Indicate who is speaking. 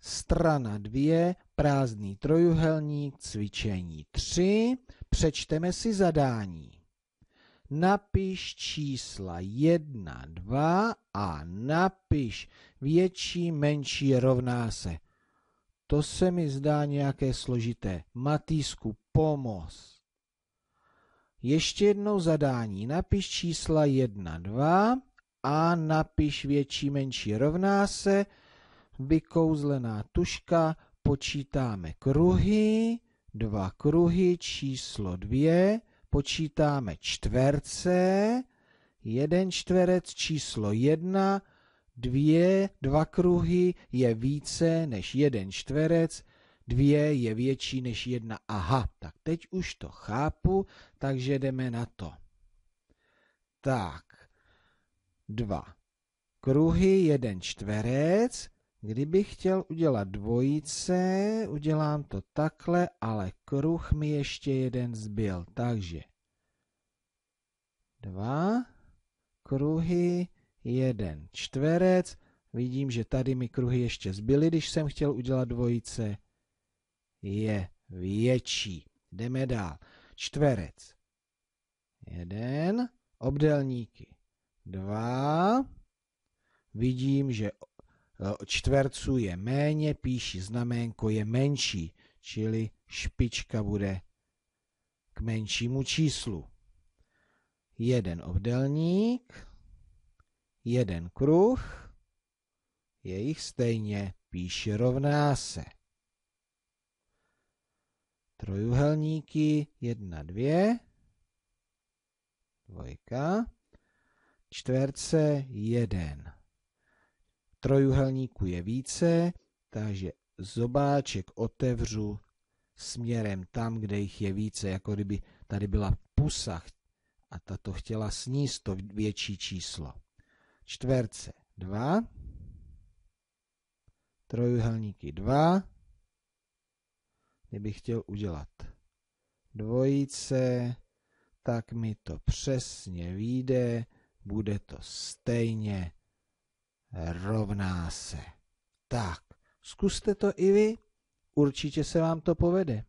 Speaker 1: strana 2, prázdný trojuhelník, cvičení 3, přečteme si zadání. Napiš čísla 1, 2 a napiš větší, menší rovná se. To se mi zdá nějaké složité. Matýsku, pomoz. Ještě jednou zadání. Napiš čísla 1, 2 a napiš větší, menší rovná se vykouzlená tuška, počítáme kruhy, dva kruhy, číslo dvě, počítáme čtverce, jeden čtverec, číslo jedna, dvě, dva kruhy je více než jeden čtverec, dvě je větší než jedna. Aha, tak teď už to chápu, takže jdeme na to. Tak, dva kruhy, jeden čtverec, Kdybych chtěl udělat dvojice, udělám to takhle, ale kruh mi ještě jeden zbyl. Takže dva kruhy, jeden čtverec. Vidím, že tady mi kruhy ještě zbyly, když jsem chtěl udělat dvojice. Je větší. Jdeme dál. Čtverec. Jeden. Obdelníky. Dva. Vidím, že čtverců je méně, píši znaménko je menší, čili špička bude k menšímu číslu. Jeden obdelník, jeden kruh, je jich stejně, píši rovná se. Trojuhelníky jedna dvě, dvojka, čtverce jeden trojuhelníku je více, takže zobáček otevřu směrem tam, kde jich je více, jako kdyby tady byla pusa a tato chtěla sníst to větší číslo. Čtverce 2, trojuhelníky 2, kdybych chtěl udělat dvojice, tak mi to přesně vyjde, bude to stejně rovná se. Tak, zkuste to i vy, určitě se vám to povede.